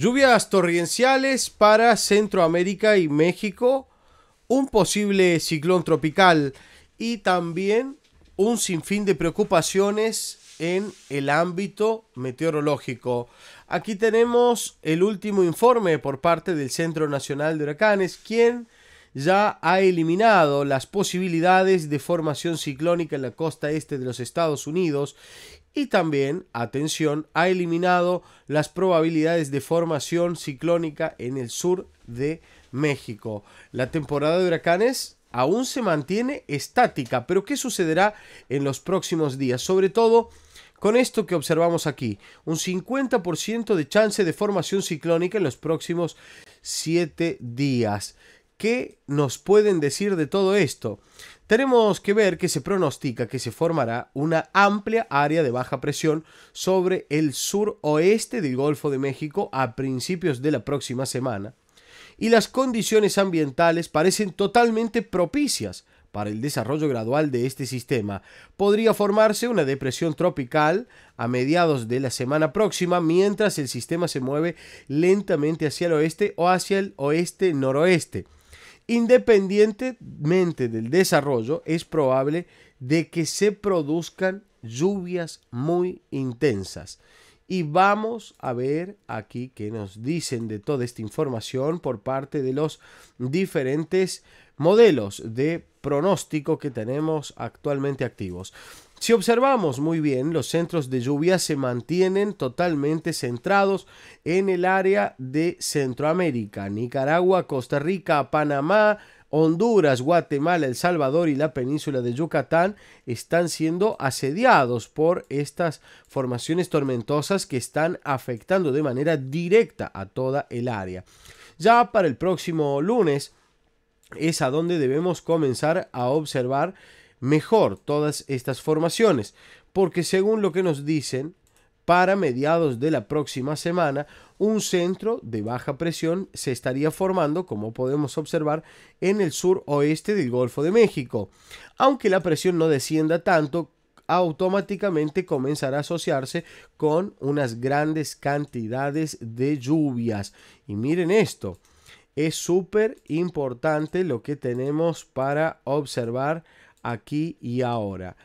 Lluvias torrenciales para Centroamérica y México, un posible ciclón tropical y también un sinfín de preocupaciones en el ámbito meteorológico. Aquí tenemos el último informe por parte del Centro Nacional de Huracanes, quien ya ha eliminado las posibilidades de formación ciclónica en la costa este de los Estados Unidos y también, atención, ha eliminado las probabilidades de formación ciclónica en el sur de México. La temporada de huracanes aún se mantiene estática, pero ¿qué sucederá en los próximos días? Sobre todo con esto que observamos aquí, un 50% de chance de formación ciclónica en los próximos 7 días. ¿Qué nos pueden decir de todo esto? Tenemos que ver que se pronostica que se formará una amplia área de baja presión sobre el suroeste del Golfo de México a principios de la próxima semana y las condiciones ambientales parecen totalmente propicias para el desarrollo gradual de este sistema. Podría formarse una depresión tropical a mediados de la semana próxima mientras el sistema se mueve lentamente hacia el oeste o hacia el oeste-noroeste. Independientemente del desarrollo, es probable de que se produzcan lluvias muy intensas. Y vamos a ver aquí qué nos dicen de toda esta información por parte de los diferentes modelos de pronóstico que tenemos actualmente activos. Si observamos muy bien, los centros de lluvia se mantienen totalmente centrados en el área de Centroamérica, Nicaragua, Costa Rica, Panamá, Honduras, Guatemala, El Salvador y la península de Yucatán están siendo asediados por estas formaciones tormentosas que están afectando de manera directa a toda el área. Ya para el próximo lunes es a donde debemos comenzar a observar mejor todas estas formaciones, porque según lo que nos dicen, para mediados de la próxima semana, un centro de baja presión se estaría formando, como podemos observar, en el sur oeste del Golfo de México. Aunque la presión no descienda tanto, automáticamente comenzará a asociarse con unas grandes cantidades de lluvias. Y miren esto, es súper importante lo que tenemos para observar aquí y ahora.